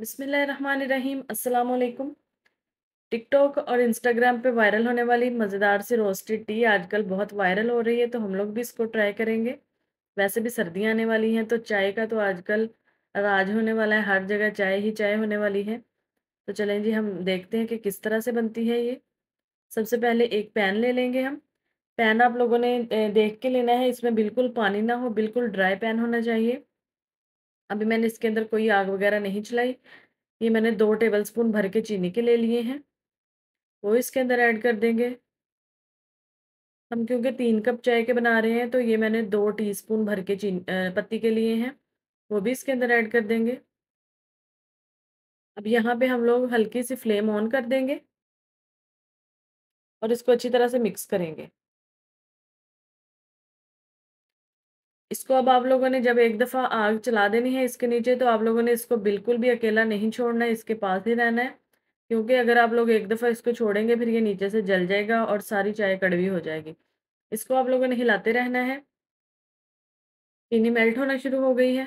बिसमीम असलकुम टिकटॉक और इंस्टाग्राम पे वायरल होने वाली मज़ेदार सी रोस्टेड टी आजकल बहुत वायरल हो रही है तो हम लोग भी इसको ट्राई करेंगे वैसे भी सर्दियाँ आने वाली हैं तो चाय का तो आजकल राज होने वाला है हर जगह चाय ही चाय होने वाली है तो चलें जी हम देखते हैं कि किस तरह से बनती है ये सबसे पहले एक पैन ले लेंगे हम पैन आप लोगों ने देख के लेना है इसमें बिल्कुल पानी ना हो बिल्कुल ड्राई पैन होना चाहिए अभी मैंने इसके अंदर कोई आग वगैरह नहीं चलाई ये मैंने दो टेबल स्पून भर के चीनी के ले लिए हैं वो इसके अंदर ऐड कर देंगे हम क्योंकि तीन कप चाय के बना रहे हैं तो ये मैंने दो टीस्पून भर के चीनी पत्ती के लिए हैं वो भी इसके अंदर ऐड कर देंगे अब यहाँ पे हम लोग हल्की सी फ्लेम ऑन कर देंगे और इसको अच्छी तरह से मिक्स करेंगे इसको अब आप लोगों ने जब एक दफ़ा आग चला देनी है इसके नीचे तो आप लोगों ने इसको बिल्कुल भी अकेला नहीं छोड़ना है इसके पास ही रहना है क्योंकि अगर आप लोग एक दफ़ा इसको छोड़ेंगे फिर ये नीचे से जल जाएगा और सारी चाय कड़वी हो जाएगी इसको आप लोगों ने हिलाते रहना है चीनी मेल्ट होना शुरू हो गई है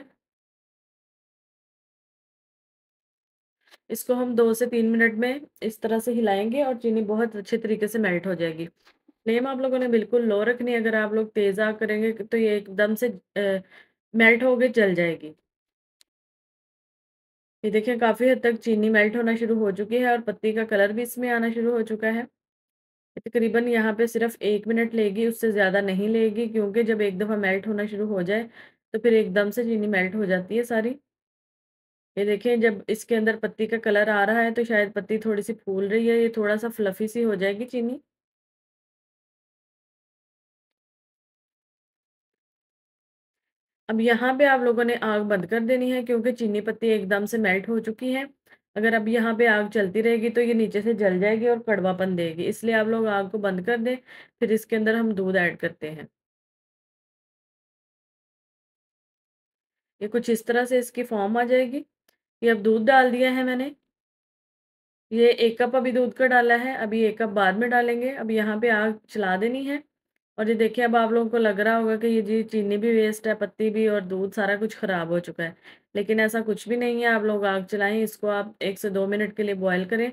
इसको हम दो से तीन मिनट में इस तरह से हिलाएंगे और चीनी बहुत अच्छे तरीके से मेल्ट हो जाएगी फ्लेम आप लोगों ने बिल्कुल लो रखनी है अगर आप लोग तेज़ आग करेंगे तो ये एकदम से मेल्ट होके चल जाएगी ये देखिए काफ़ी हद तक चीनी मेल्ट होना शुरू हो चुकी है और पत्ती का कलर भी इसमें आना शुरू हो चुका है तकरीबन यहाँ पे सिर्फ एक मिनट लेगी उससे ज़्यादा नहीं लेगी क्योंकि जब एक दफ़ा मेल्ट होना शुरू हो जाए तो फिर एकदम से चीनी मेल्ट हो जाती है सारी ये देखें जब इसके अंदर पत्ती का कलर आ रहा है तो शायद पत्ती थोड़ी सी फूल रही है ये थोड़ा सा फ्लफी सी हो जाएगी चीनी अब यहाँ पे आप लोगों ने आग बंद कर देनी है क्योंकि चीनी पत्ती एकदम से मेल्ट हो चुकी है अगर अब यहाँ पे आग चलती रहेगी तो ये नीचे से जल जाएगी और कड़वापन देगी इसलिए आप लोग आग को बंद कर दें फिर इसके अंदर हम दूध ऐड करते हैं ये कुछ इस तरह से इसकी फॉर्म आ जाएगी ये अब दूध डाल दिया है मैंने ये एक कप अभी दूध का डाला है अभी एक कप बाद में डालेंगे अब यहाँ पे आग चला देनी है और ये देखिए अब आप लोगों को लग रहा होगा कि ये जी चीनी भी वेस्ट है पत्ती भी और दूध सारा कुछ ख़राब हो चुका है लेकिन ऐसा कुछ भी नहीं है आप लोग आग चलाएं इसको आप एक से दो मिनट के लिए बॉयल करें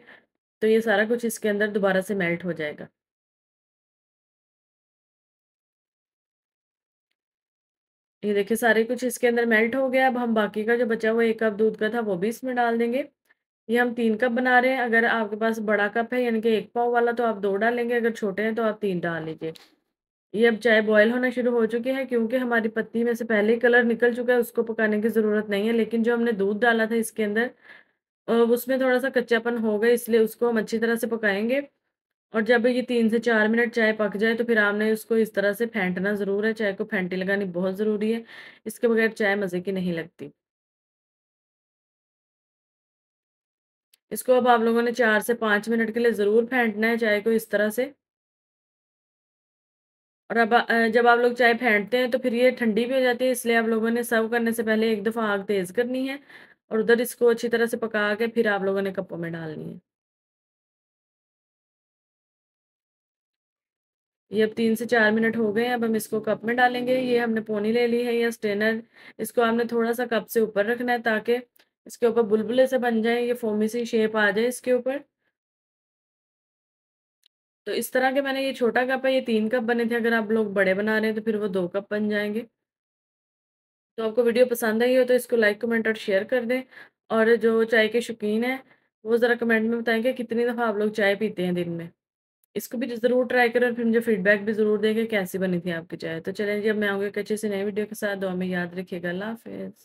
तो ये सारा कुछ इसके अंदर दोबारा से मेल्ट हो जाएगा ये देखिए सारे कुछ इसके अंदर मेल्ट हो गया अब हम बाकी का जो बचा हुआ एक कप दूध का था वो भी इसमें डाल देंगे ये हम तीन कप बना रहे हैं अगर आपके पास बड़ा कप है यानी कि एक पाव वाला तो आप दो डालेंगे अगर छोटे हैं तो आप तीन डाल लीजिए ये अब चाय बॉयल होना शुरू हो चुकी है क्योंकि हमारी पत्ती में से पहले ही कलर निकल चुका है उसको पकाने की ज़रूरत नहीं है लेकिन जो हमने दूध डाला था इसके अंदर उसमें थोड़ा सा कच्चापन हो गया इसलिए उसको हम अच्छी तरह से पकाएंगे और जब ये तीन से चार मिनट चाय पक जाए तो फिर आपने उसको इस तरह से फेंटना ज़रूर है चाय को फेंटी लगानी बहुत ज़रूरी है इसके बगैर चाय मज़े की नहीं लगती इसको अब आप लोगों ने चार से पाँच मिनट के लिए ज़रूर फेंटना है चाय को इस तरह से और अब जब आप लोग चाय फेंटते हैं तो फिर ये ठंडी भी हो जाती है इसलिए आप लोगों ने सर्व करने से पहले एक दफ़ा आग तेज़ करनी है और उधर इसको अच्छी तरह से पका के फिर आप लोगों ने कपों में डालनी है ये अब तीन से चार मिनट हो गए हैं अब हम इसको कप में डालेंगे ये हमने पोनी ले ली है या स्टेनर इसको आपने थोड़ा सा कप से ऊपर रखना है ताकि इसके ऊपर बुलबुले से बन जाए ये फोमी सी शेप आ जाए इसके ऊपर तो इस तरह के मैंने ये छोटा कप है ये तीन कप बने थे अगर आप लोग बड़े बना रहे हैं तो फिर वो दो कप बन जाएंगे तो आपको वीडियो पसंद आई हो तो इसको लाइक कमेंट और शेयर कर दें और जो चाय के शौकीन हैं वो ज़रा कमेंट में बताएं कि कितनी दफ़ा आप लोग चाय पीते हैं दिन में इसको भी ज़रूर ट्राई करें और फिर मुझे फीडबैक भी ज़रूर दें कि कैसी बनी थी आपकी चाय तो चलें जी अब मैं आऊँगी एक अच्छे से नई वीडियो के साथ दो हमें याद रखिएगा अल्लाह हाफिज़